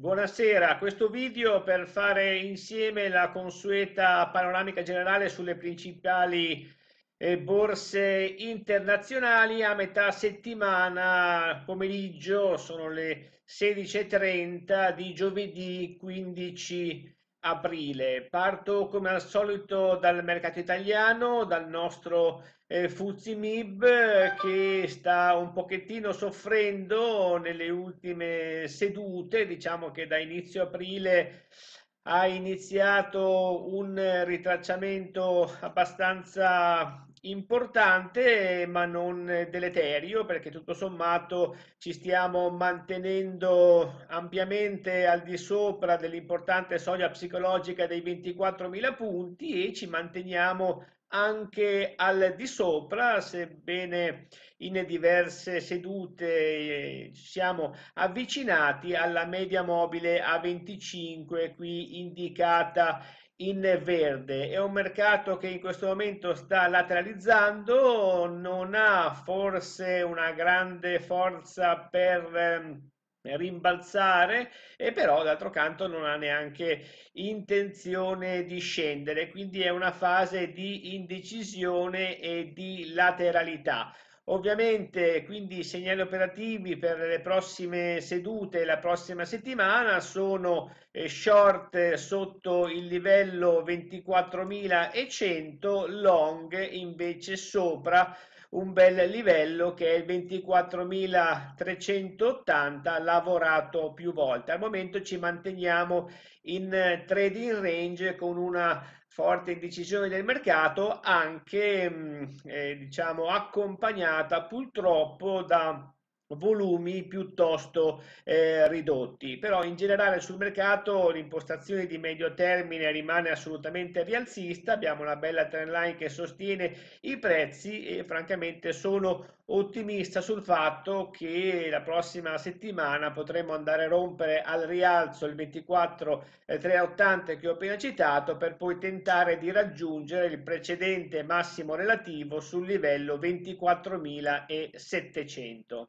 Buonasera, questo video per fare insieme la consueta panoramica generale sulle principali eh, borse internazionali a metà settimana pomeriggio, sono le 16.30 di giovedì 15 aprile. Parto come al solito dal mercato italiano, dal nostro eh, Fuzimib che sta un pochettino soffrendo nelle ultime sedute, diciamo che da inizio aprile ha iniziato un ritracciamento abbastanza importante ma non deleterio perché tutto sommato ci stiamo mantenendo ampiamente al di sopra dell'importante soglia psicologica dei 24.000 punti e ci manteniamo anche al di sopra, sebbene in diverse sedute ci eh, siamo avvicinati alla media mobile A25, qui indicata in verde. È un mercato che in questo momento sta lateralizzando, non ha forse una grande forza per ehm, rimbalzare e però d'altro canto non ha neanche intenzione di scendere quindi è una fase di indecisione e di lateralità Ovviamente, quindi i segnali operativi per le prossime sedute la prossima settimana sono eh, short sotto il livello 24.100, long invece sopra un bel livello che è il 24.380 lavorato più volte. Al momento ci manteniamo in eh, trading range con una forte indecisione del mercato anche mm, eh, diciamo accompagnata purtroppo da volumi piuttosto eh, ridotti, però in generale sul mercato l'impostazione di medio termine rimane assolutamente rialzista, abbiamo una bella trend line che sostiene i prezzi e francamente sono ottimista sul fatto che la prossima settimana potremo andare a rompere al rialzo il 24 eh, 380 che ho appena citato per poi tentare di raggiungere il precedente massimo relativo sul livello 24.700.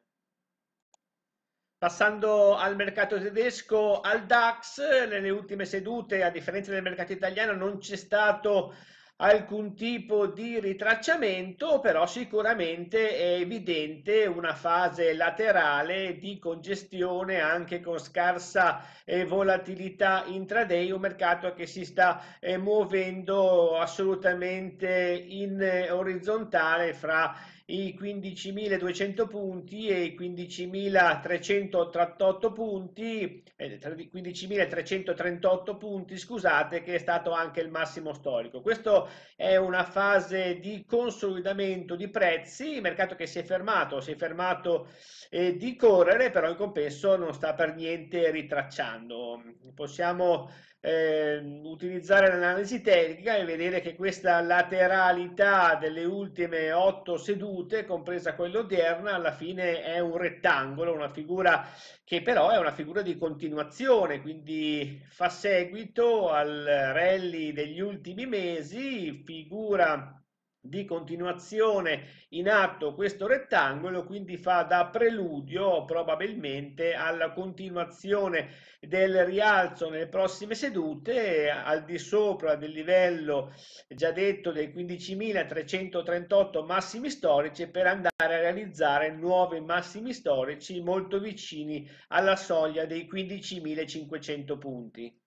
Passando al mercato tedesco, al DAX, nelle ultime sedute, a differenza del mercato italiano, non c'è stato alcun tipo di ritracciamento, però sicuramente è evidente una fase laterale di congestione anche con scarsa volatilità intraday, un mercato che si sta eh, muovendo assolutamente in orizzontale fra i 15.200 punti e i 15.338 punti, 15.338 eh, punti, scusate, che è stato anche il massimo storico. Questa è una fase di consolidamento di prezzi, mercato che si è fermato, si è fermato eh, di correre, però in compenso non sta per niente ritracciando. Possiamo eh, utilizzare l'analisi tecnica e vedere che questa lateralità delle ultime otto sedute, compresa quella odierna, alla fine è un rettangolo, una figura che però è una figura di continuazione, quindi fa seguito al rally degli ultimi mesi, figura di continuazione in atto questo rettangolo, quindi fa da preludio probabilmente alla continuazione del rialzo nelle prossime sedute al di sopra del livello già detto dei 15.338 massimi storici per andare a realizzare nuovi massimi storici molto vicini alla soglia dei 15.500 punti.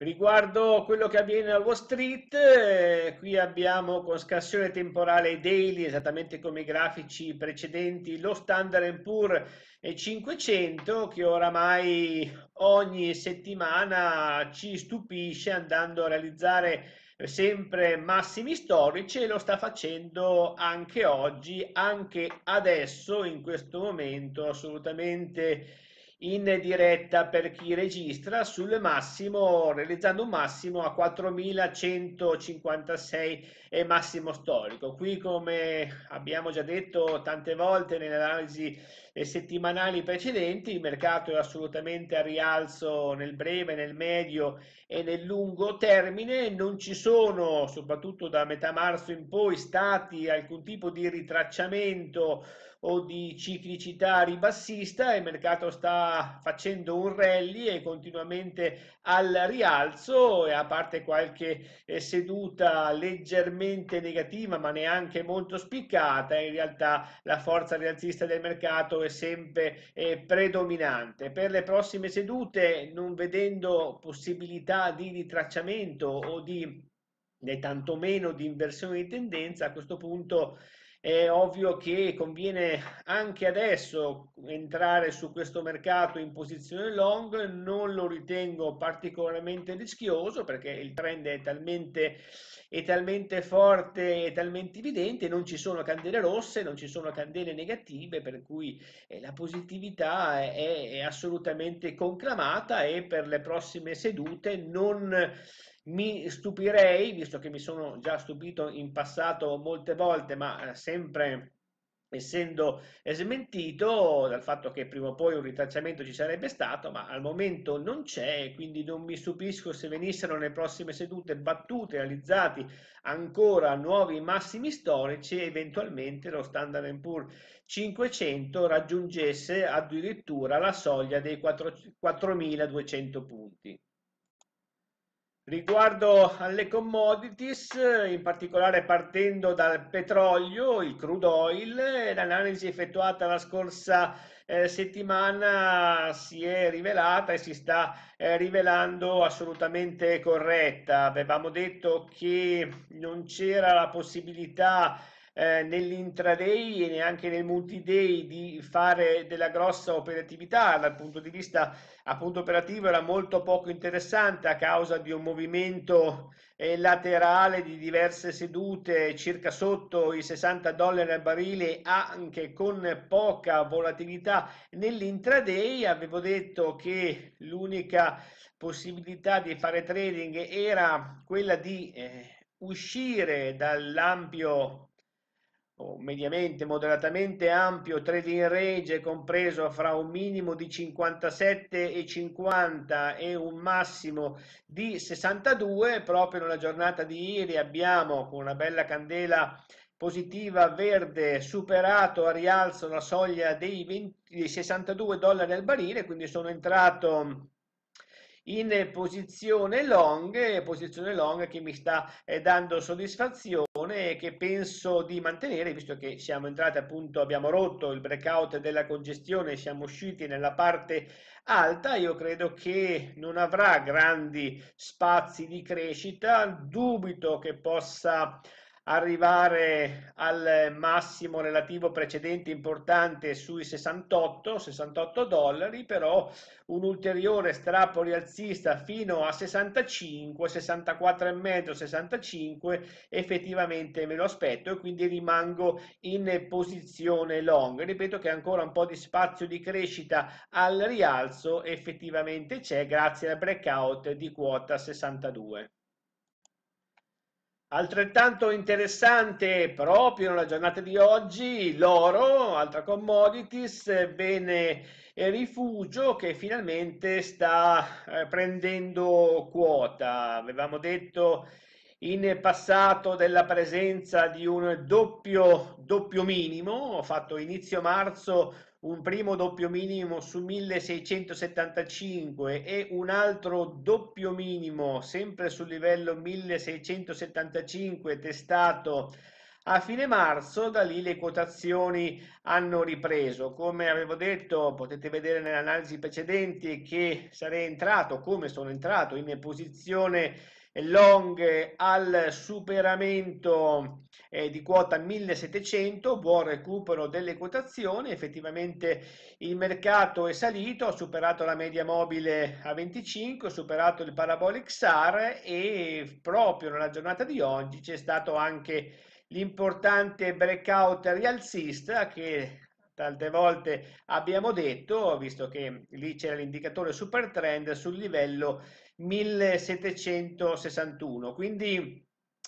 Riguardo quello che avviene a Wall Street, eh, qui abbiamo con scansione temporale daily, esattamente come i grafici precedenti, lo Standard Poor's 500 che oramai ogni settimana ci stupisce andando a realizzare sempre massimi storici e lo sta facendo anche oggi, anche adesso, in questo momento assolutamente in diretta per chi registra sul massimo, realizzando un massimo a 4156 e massimo storico. Qui come abbiamo già detto tante volte nell'analisi e settimanali precedenti, il mercato è assolutamente a rialzo nel breve, nel medio e nel lungo termine, non ci sono, soprattutto da metà marzo in poi, stati alcun tipo di ritracciamento o di ciclicità ribassista, il mercato sta facendo un rally e continuamente al rialzo e a parte qualche eh, seduta leggermente negativa ma neanche molto spiccata, in realtà la forza rialzista del mercato è comunque sempre eh, predominante. Per le prossime sedute, non vedendo possibilità di ritracciamento o di né tantomeno di inversione di tendenza, a questo punto è ovvio che conviene anche adesso entrare su questo mercato in posizione long, non lo ritengo particolarmente rischioso perché il trend è talmente, è talmente forte e talmente evidente, non ci sono candele rosse, non ci sono candele negative, per cui eh, la positività è, è assolutamente conclamata e per le prossime sedute non mi stupirei, visto che mi sono già stupito in passato molte volte, ma eh, sempre essendo smentito dal fatto che prima o poi un ritracciamento ci sarebbe stato, ma al momento non c'è, quindi non mi stupisco se venissero nelle prossime sedute battute, realizzati ancora nuovi massimi storici e eventualmente lo Standard Poor's 500 raggiungesse addirittura la soglia dei 4, 4.200 punti. Riguardo alle commodities, in particolare partendo dal petrolio, il crude oil, eh, l'analisi effettuata la scorsa eh, settimana si è rivelata e si sta eh, rivelando assolutamente corretta. Avevamo detto che non c'era la possibilità eh, nell'intraday e neanche nel multi-day di fare della grossa operatività dal punto di vista appunto operativo era molto poco interessante a causa di un movimento eh, laterale di diverse sedute circa sotto i 60 dollari al barile anche con poca volatilità nell'intraday avevo detto che l'unica possibilità di fare trading era quella di eh, uscire dall'ampio o mediamente moderatamente ampio trading range compreso fra un minimo di 57,50 e un massimo di 62. Proprio nella giornata di ieri abbiamo con una bella candela positiva verde superato a rialzo la soglia dei, 20, dei 62 dollari al barile, quindi sono entrato in posizione long, posizione long che mi sta eh, dando soddisfazione e che penso di mantenere visto che siamo entrati appunto, abbiamo rotto il breakout della congestione, siamo usciti nella parte alta, io credo che non avrà grandi spazi di crescita, dubito che possa arrivare al massimo relativo precedente importante sui 68, 68 dollari, però un ulteriore strappo rialzista fino a 65, 64,5, 65 effettivamente me lo aspetto e quindi rimango in posizione long. Ripeto che ancora un po' di spazio di crescita al rialzo effettivamente c'è grazie al breakout di quota 62. Altrettanto interessante proprio nella giornata di oggi l'oro, altra commodities, bene rifugio che finalmente sta eh, prendendo quota. Avevamo detto in passato della presenza di un doppio, doppio minimo, ho fatto inizio marzo un primo doppio minimo su 1675 e un altro doppio minimo sempre sul livello 1675 testato a fine marzo, da lì le quotazioni hanno ripreso. Come avevo detto, potete vedere nelle analisi precedenti che sarei entrato, come sono entrato, in posizione long al superamento eh, di quota 1700, buon recupero delle quotazioni, effettivamente il mercato è salito, ha superato la media mobile a 25, ha superato il parabolic SAR e proprio nella giornata di oggi c'è stato anche l'importante breakout rialzista che tante volte abbiamo detto, visto che lì c'era l'indicatore super trend sul livello 1761. Quindi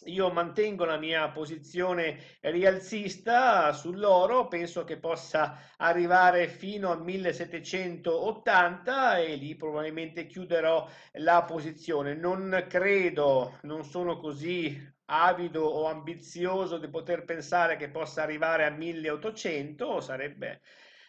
io mantengo la mia posizione rialzista sull'oro, penso che possa arrivare fino a 1780 e lì probabilmente chiuderò la posizione. Non credo, non sono così avido o ambizioso di poter pensare che possa arrivare a 1800, sarebbe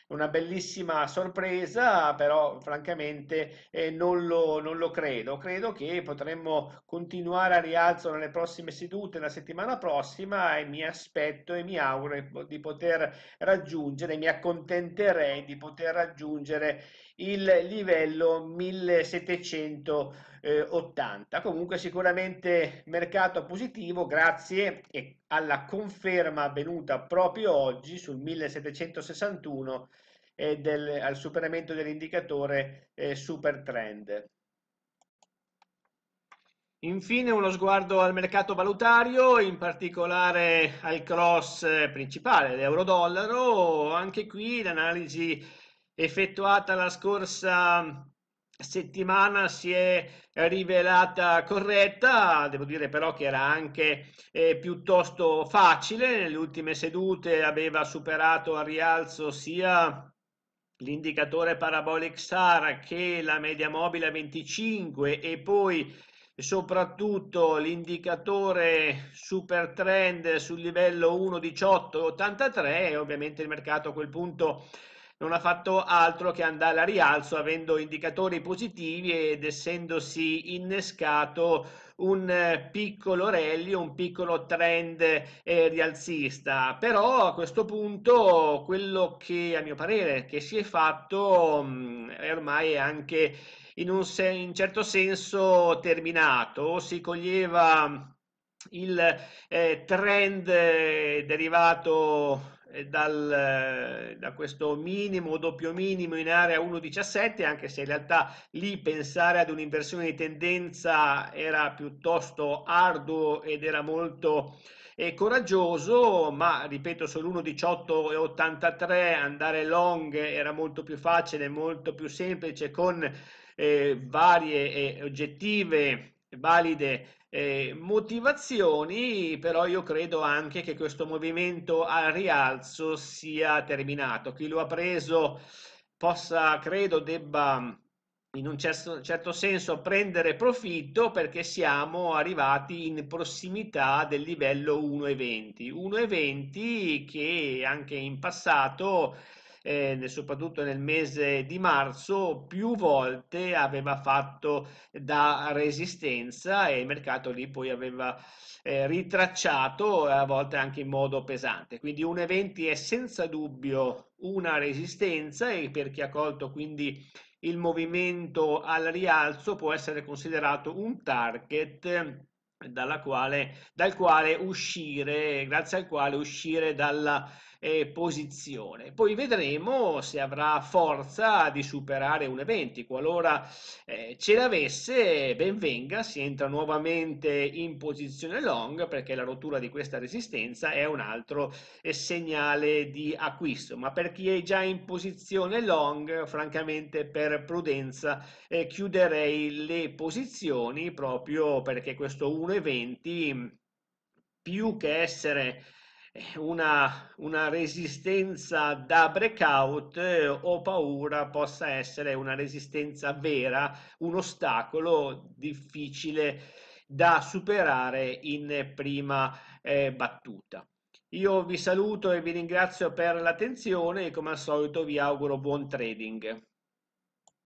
una bellissima sorpresa, però francamente eh, non, lo, non, lo, credo. Credo che potremmo continuare a rialzo nelle prossime sedute, la settimana prossima, e mi aspetto e mi auguro di poter raggiungere, mi accontenterei di poter raggiungere il livello 1780. Comunque sicuramente mercato positivo grazie alla conferma avvenuta proprio oggi sul 1761 e eh, del, al superamento dell'indicatore eh, super trend. Infine uno sguardo al mercato valutario, in particolare al cross eh, principale, l'euro-dollaro, anche qui l'analisi effettuata la scorsa settimana si è rivelata corretta, devo dire però che era anche eh, piuttosto facile, nelle ultime sedute aveva superato a rialzo sia l'indicatore parabolic SAR che la media mobile a 25 e poi soprattutto l'indicatore super trend sul livello 1,1883 e ovviamente il mercato a quel punto non ha fatto altro che andare a rialzo avendo indicatori positivi ed essendosi innescato un eh, piccolo rally, un piccolo trend eh, rialzista. Però a questo punto quello che a mio parere che si è fatto mh, mm, è ormai anche in un se- in certo senso terminato, si coglieva il eh, trend eh, derivato dal, eh, da questo minimo, doppio minimo in area 1,17, anche se in realtà lì pensare ad un'inversione di tendenza era piuttosto arduo ed era molto eh, coraggioso, ma ripeto, sull'1,18,83 andare long era molto più facile, molto più semplice con eh, varie eh, oggettive valide eh, motivazioni, però io credo anche che questo movimento al rialzo sia terminato. Chi lo ha preso possa, credo, debba in un certo, certo senso prendere profitto perché siamo arrivati in prossimità del livello 1,20. 1,20 che anche in passato eh, soprattutto nel mese di marzo, più volte aveva fatto da resistenza e il mercato lì poi aveva eh, ritracciato eh, a volte anche in modo pesante. Quindi un evento è senza dubbio una resistenza e per chi ha colto quindi il movimento al rialzo può essere considerato un target quale, dal quale uscire, grazie al quale uscire dalla eh, posizione. Poi vedremo se avrà forza di superare un 1,20. Qualora eh, ce l'avesse, ben venga, si entra nuovamente in posizione long perché la rottura di questa resistenza è un altro eh, segnale di acquisto. Ma per chi è già in posizione long, francamente per prudenza eh, chiuderei le posizioni proprio perché questo 1,20 più che essere una, una resistenza da breakout eh, ho paura possa essere una resistenza vera, un ostacolo difficile da superare in prima eh, battuta. Io vi saluto e vi ringrazio per l'attenzione e come al solito vi auguro buon trading.